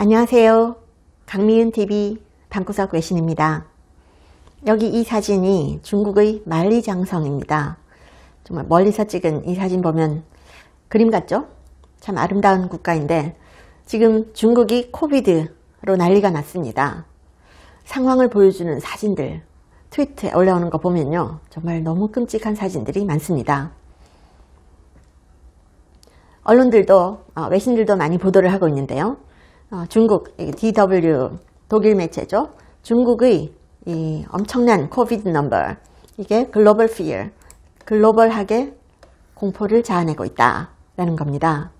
안녕하세요. 강미은TV 방구석 외신입니다. 여기 이 사진이 중국의 만리장성입니다. 정말 멀리서 찍은 이 사진 보면 그림 같죠? 참 아름다운 국가인데 지금 중국이 코비드로 난리가 났습니다. 상황을 보여주는 사진들, 트위터에 올라오는 거 보면요. 정말 너무 끔찍한 사진들이 많습니다. 언론들도, 어, 외신들도 많이 보도를 하고 있는데요. 어, 중국 DW 독일 매체죠. 중국의 이 엄청난 코비드 넘버 이게 글로벌 f e r 글로벌하게 공포를 자아내고 있다라는 겁니다.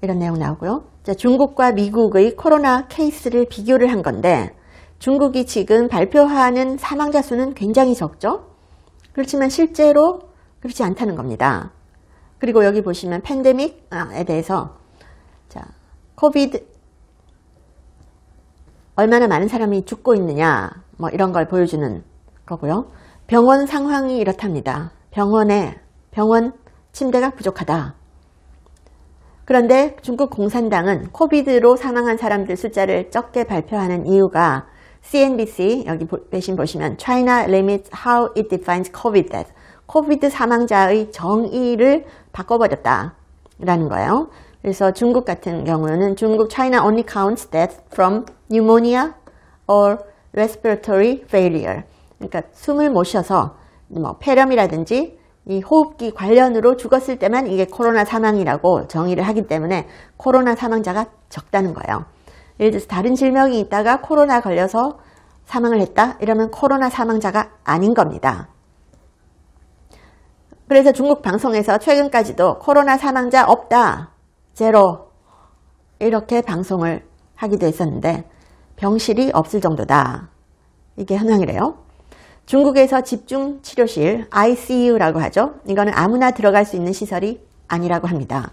이런 내용 나오고요. 자, 중국과 미국의 코로나 케이스를 비교를 한 건데 중국이 지금 발표하는 사망자 수는 굉장히 적죠. 그렇지만 실제로 그렇지 않다는 겁니다. 그리고 여기 보시면 팬데믹에 대해서 코비드 얼마나 많은 사람이 죽고 있느냐 뭐 이런 걸 보여주는 거고요. 병원 상황이 이렇답니다. 병원에 병원 침대가 부족하다. 그런데 중국 공산당은 코비드로 사망한 사람들 숫자를 적게 발표하는 이유가 CNBC 여기 대신 보시면 China limits how it defines COVID death. 코비드 사망자의 정의를 바꿔버렸다 라는 거예요. 그래서 중국 같은 경우는 중국 China only counts death from pneumonia or respiratory failure. 그러니까 숨을 못 쉬어서 뭐 폐렴이라든지 이 호흡기 관련으로 죽었을 때만 이게 코로나 사망이라고 정의를 하기 때문에 코로나 사망자가 적다는 거예요. 예를 들어서 다른 질병이 있다가 코로나 걸려서 사망을 했다 이러면 코로나 사망자가 아닌 겁니다. 그래서 중국 방송에서 최근까지도 코로나 사망자 없다 제로 이렇게 방송을 하기도 했었는데 병실이 없을 정도다. 이게 현황이래요. 중국에서 집중치료실 ICU라고 하죠. 이거는 아무나 들어갈 수 있는 시설이 아니라고 합니다.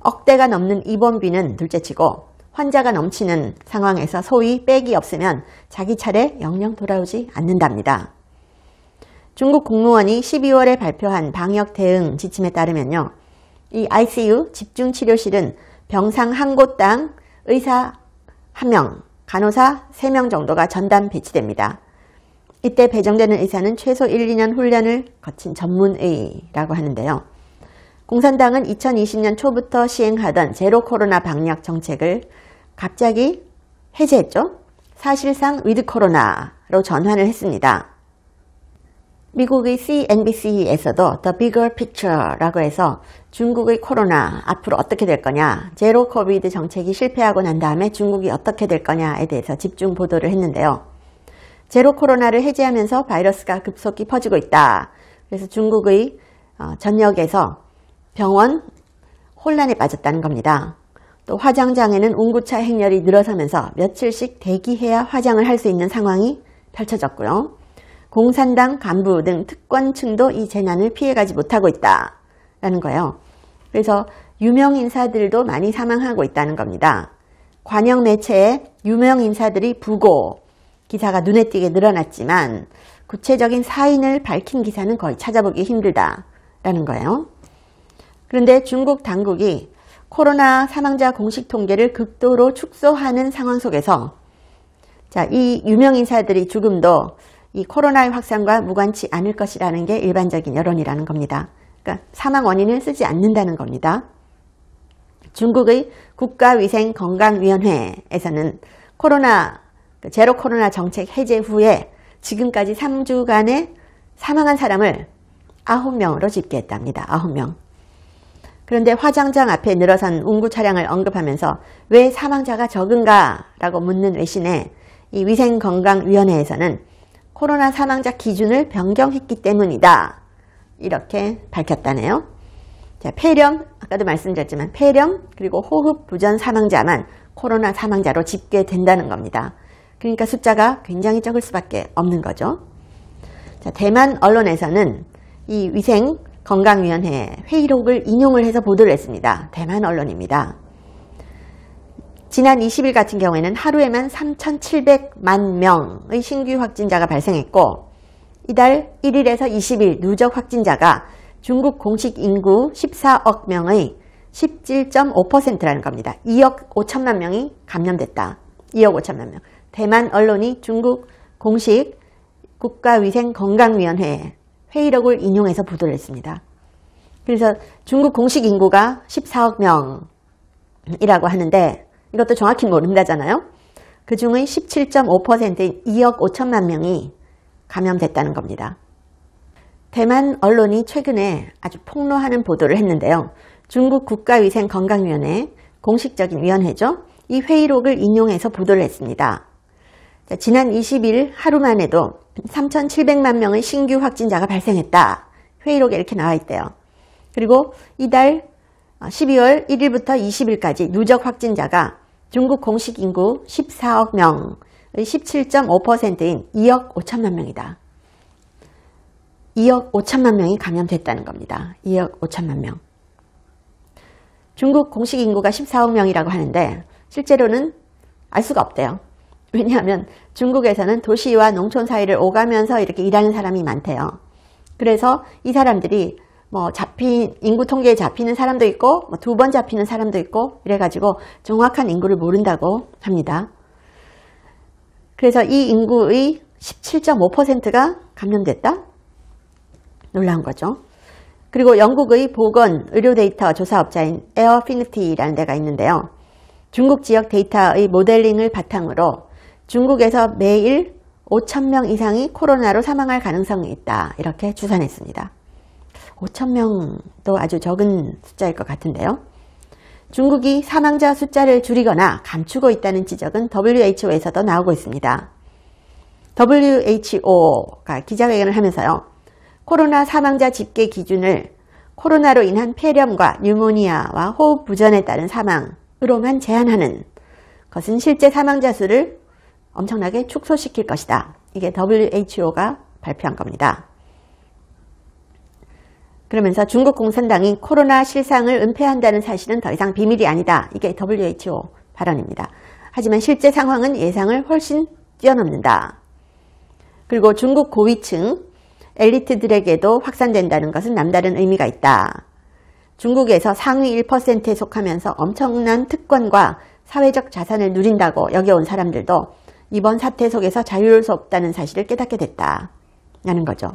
억대가 넘는 입원비는 둘째치고 환자가 넘치는 상황에서 소위 백이 없으면 자기 차례 영영 돌아오지 않는답니다. 중국 공무원이 12월에 발표한 방역 대응 지침에 따르면요. 이 ICU 집중치료실은 병상 한 곳당 의사 1명, 간호사 3명 정도가 전담 배치됩니다. 이때 배정되는 의사는 최소 1, 2년 훈련을 거친 전문의라고 하는데요. 공산당은 2020년 초부터 시행하던 제로 코로나 방역 정책을 갑자기 해제했죠. 사실상 위드 코로나로 전환을 했습니다. 미국의 CNBC에서도 The Bigger Picture라고 해서 중국의 코로나 앞으로 어떻게 될 거냐, 제로 코비드 정책이 실패하고 난 다음에 중국이 어떻게 될 거냐에 대해서 집중 보도를 했는데요. 제로 코로나를 해제하면서 바이러스가 급속히 퍼지고 있다. 그래서 중국의 어, 전역에서 병원 혼란에 빠졌다는 겁니다. 또 화장장에는 운구차 행렬이 늘어서면서 며칠씩 대기해야 화장을 할 수 있는 상황이 펼쳐졌고요. 공산당 간부 등 특권층도 이 재난을 피해가지 못하고 있다라는 거예요. 그래서 유명 인사들도 많이 사망하고 있다는 겁니다. 관영 매체에 유명 인사들이 부고 기사가 눈에 띄게 늘어났지만 구체적인 사인을 밝힌 기사는 거의 찾아보기 힘들다라는 거예요. 그런데 중국 당국이 코로나 사망자 공식 통계를 극도로 축소하는 상황 속에서 자, 이 유명 인사들이 죽음도 이 코로나의 확산과 무관치 않을 것이라는 게 일반적인 여론이라는 겁니다. 그러니까 사망 원인을 쓰지 않는다는 겁니다. 중국의 국가위생건강위원회에서는 코로나 그 제로 코로나 정책 해제 후에 지금까지 3주간에 사망한 사람을 9명으로 집계했답니다. 9명. 그런데 화장장 앞에 늘어선 운구 차량을 언급하면서 왜 사망자가 적은가 라고 묻는 외신에 이 위생건강위원회에서는 코로나 사망자 기준을 변경했기 때문이다. 이렇게 밝혔다네요. 자, 폐렴, 아까도 말씀드렸지만 폐렴 그리고 호흡 부전 사망자만 코로나 사망자로 집계된다는 겁니다. 그러니까 숫자가 굉장히 적을 수밖에 없는 거죠. 자, 대만 언론에서는 이 위생 건강위원회 회의록을 인용을 해서 보도를 했습니다. 대만 언론입니다. 지난 20일 같은 경우에는 하루에만 3,700만 명의 신규 확진자가 발생했고 이달 1일에서 20일 누적 확진자가 중국 공식 인구 14억 명의 17.5%라는 겁니다. 2억 5천만 명이 감염됐다. 2억 5천만 명. 대만 언론이 중국 공식 국가위생건강위원회 회의록을 인용해서 보도를 했습니다. 그래서 중국 공식 인구가 14억 명이라고 하는데 이것도 정확히 모른다잖아요. 그 중의 17.5%인 2억 5천만 명이 감염됐다는 겁니다. 대만 언론이 최근에 아주 폭로하는 보도를 했는데요. 중국 국가위생건강위원회 공식적인 위원회죠. 이 회의록을 인용해서 보도를 했습니다. 자, 지난 20일 하루만 해도 3,700만 명의 신규 확진자가 발생했다. 회의록에 이렇게 나와 있대요. 그리고 이달 12월 아, 1일부터 20일까지 누적 확진자가 중국 공식 인구 14억 명의 17.5%인 2억 5천만 명이다. 2억 5천만 명이 감염됐다는 겁니다. 2억 5천만 명. 중국 공식 인구가 14억 명이라고 하는데 실제로는 알 수가 없대요. 왜냐하면 중국에서는 도시와 농촌 사이를 오가면서 이렇게 일하는 사람이 많대요. 그래서 이 사람들이 뭐 잡힌 인구 통계에 잡히는 사람도 있고 뭐두 번 잡히는 사람도 있고 이래가지고 정확한 인구를 모른다고 합니다. 그래서 이 인구의 17.5%가 감염됐다? 놀라운 거죠. 그리고 영국의 보건 의료 데이터 조사업자인 에어피니티라는 데가 있는데요. 중국 지역 데이터의 모델링을 바탕으로 중국에서 매일 5천명 이상이 코로나로 사망할 가능성이 있다. 이렇게 추산했습니다. 5천명도 아주 적은 숫자일 것 같은데요. 중국이 사망자 숫자를 줄이거나 감추고 있다는 지적은 WHO에서도 나오고 있습니다. WHO가 기자회견을 하면서요. 코로나 사망자 집계 기준을 코로나로 인한 폐렴과 뉴모니아와 호흡 부전에 따른 사망으로만 제한하는 것은 실제 사망자 수를 엄청나게 축소시킬 것이다. 이게 WHO가 발표한 겁니다. 그러면서 중국 공산당이 코로나 실상을 은폐한다는 사실은 더 이상 비밀이 아니다. 이게 WHO 발언입니다. 하지만 실제 상황은 예상을 훨씬 뛰어넘는다. 그리고 중국 고위층, 엘리트들에게도 확산된다는 것은 남다른 의미가 있다. 중국에서 상위 1%에 속하면서 엄청난 특권과 사회적 자산을 누린다고 여겨온 사람들도 이번 사태 속에서 자유로울 수 없다는 사실을 깨닫게 됐다. 라는 거죠.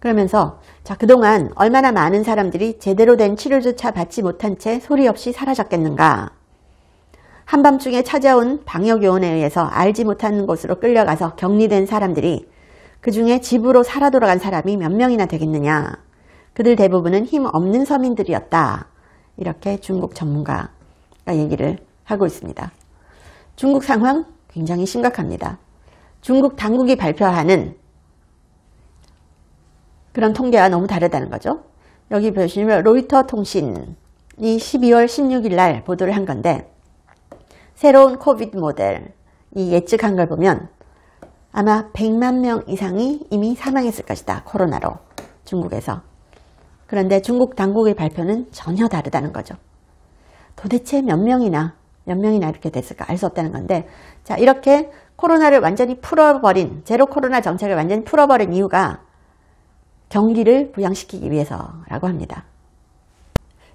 그러면서 자 그동안 얼마나 많은 사람들이 제대로 된 치료조차 받지 못한 채 소리 없이 사라졌겠는가 한밤중에 찾아온 방역요원에 의해서 알지 못하는 곳으로 끌려가서 격리된 사람들이 그 중에 집으로 살아 돌아간 사람이 몇 명이나 되겠느냐 그들 대부분은 힘 없는 서민들이었다 이렇게 중국 전문가가 얘기를 하고 있습니다 중국 상황 굉장히 심각합니다 중국 당국이 발표하는 그런 통계와 너무 다르다는 거죠. 여기 보시면 로이터 통신이 12월 16일 날 보도를 한 건데 새로운 코비드 모델이 예측한 걸 보면 아마 100만 명 이상이 이미 사망했을 것이다. 코로나로 중국에서. 그런데 중국 당국의 발표는 전혀 다르다는 거죠. 도대체 몇 명이나 몇 명이나 이렇게 됐을까 알 수 없다는 건데 자 이렇게 코로나를 완전히 풀어버린 제로 코로나 정책을 완전히 풀어버린 이유가 경기를 부양시키기 위해서라고 합니다.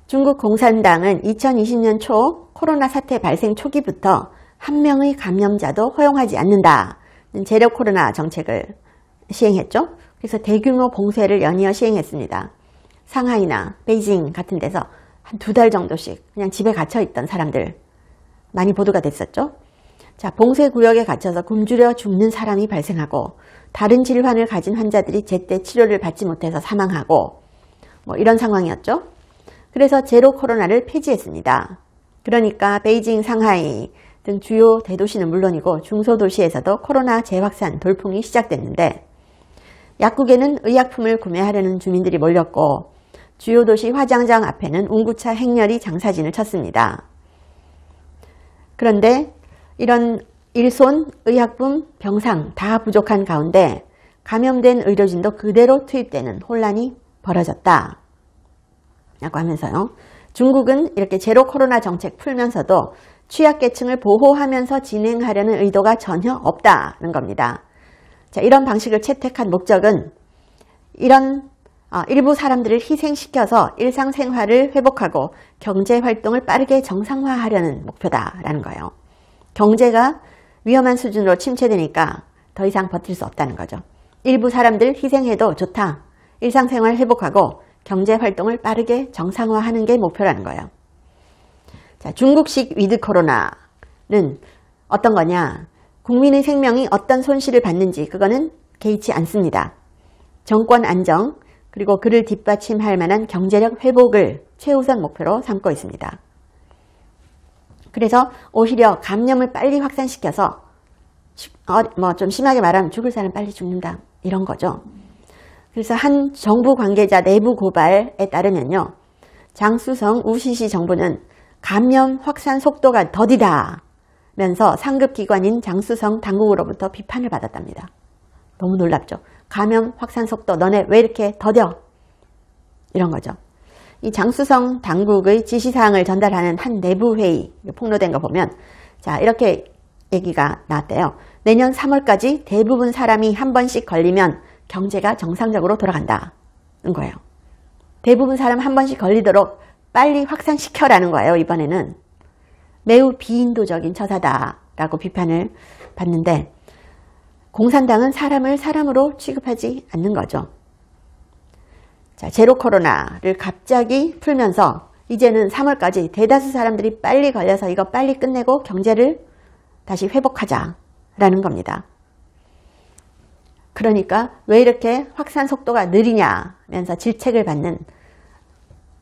중국 공산당은 2020년 초 코로나 사태 발생 초기부터 한 명의 감염자도 허용하지 않는다 재력 코로나 정책을 시행했죠. 그래서 대규모 봉쇄를 연이어 시행했습니다. 상하이나 베이징 같은 데서 한 두 달 정도씩 그냥 집에 갇혀 있던 사람들 많이 보도가 됐었죠. 자, 봉쇄 구역에 갇혀서 굶주려 죽는 사람이 발생하고 다른 질환을 가진 환자들이 제때 치료를 받지 못해서 사망하고 뭐 이런 상황이었죠. 그래서 제로 코로나를 폐지했습니다. 그러니까 베이징, 상하이 등 주요 대도시는 물론이고 중소도시에서도 코로나 재확산 돌풍이 시작됐는데 약국에는 의약품을 구매하려는 주민들이 몰렸고 주요 도시 화장장 앞에는 운구차 행렬이 장사진을 쳤습니다. 그런데 이런 일손, 의약품, 병상 다 부족한 가운데 감염된 의료진도 그대로 투입되는 혼란이 벌어졌다. 라고 하면서요. 중국은 이렇게 제로 코로나 정책 풀면서도 취약계층을 보호하면서 진행하려는 의도가 전혀 없다는 겁니다. 자, 이런 방식을 채택한 목적은 이런 어, 일부 사람들을 희생시켜서 일상생활을 회복하고 경제활동을 빠르게 정상화하려는 목표다라는 거예요. 경제가 위험한 수준으로 침체되니까 더 이상 버틸 수 없다는 거죠. 일부 사람들 희생해도 좋다. 일상생활 회복하고 경제활동을 빠르게 정상화하는 게 목표라는 거예요. 자, 중국식 위드 코로나는 어떤 거냐. 국민의 생명이 어떤 손실을 받는지 그거는 개의치 않습니다. 정권 안정 그리고 그를 뒷받침할 만한 경제력 회복을 최우선 목표로 삼고 있습니다. 그래서 오히려 감염을 빨리 확산시켜서 어, 뭐좀 심하게 말하면 죽을 사람 빨리 죽는다 이런 거죠. 그래서 한 정부 관계자 내부 고발에 따르면요. 장수성 우시시 정부는 감염 확산 속도가 더디다 면서 상급기관인 장수성 당국으로부터 비판을 받았답니다. 너무 놀랍죠. 감염 확산 속도 너네 왜 이렇게 더뎌? 이런 거죠. 이 장수성 당국의 지시사항을 전달하는 한 내부회의 폭로된 거 보면 자 이렇게 얘기가 나왔대요. 내년 3월까지 대부분 사람이 한 번씩 걸리면 경제가 정상적으로 돌아간다는 거예요. 대부분 사람 한 번씩 걸리도록 빨리 확산시켜라는 거예요. 이번에는 매우 비인도적인 처사다라고 비판을 받는데 공산당은 사람을 사람으로 취급하지 않는 거죠. 자, 제로 코로나를 갑자기 풀면서 이제는 3월까지 대다수 사람들이 빨리 걸려서 이거 빨리 끝내고 경제를 다시 회복하자라는 겁니다. 그러니까 왜 이렇게 확산 속도가 느리냐면서 질책을 받는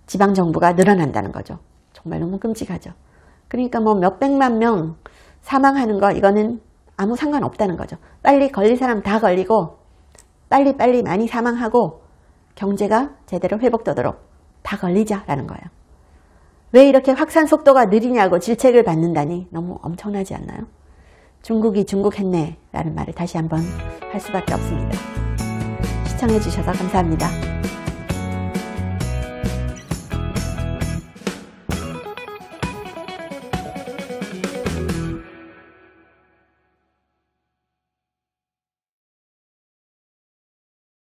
지방정부가 늘어난다는 거죠. 정말 너무 끔찍하죠. 그러니까 뭐 몇백만 명 사망하는 거 이거는 아무 상관없다는 거죠. 빨리 걸린 사람 다 걸리고 빨리빨리 많이 사망하고 경제가 제대로 회복되도록 다 걸리자라는 거예요. 왜 이렇게 확산 속도가 느리냐고 질책을 받는다니 너무 엄청나지 않나요? 중국이 중국 했네 라는 말을 다시 한번 할 수밖에 없습니다. 시청해주셔서 감사합니다.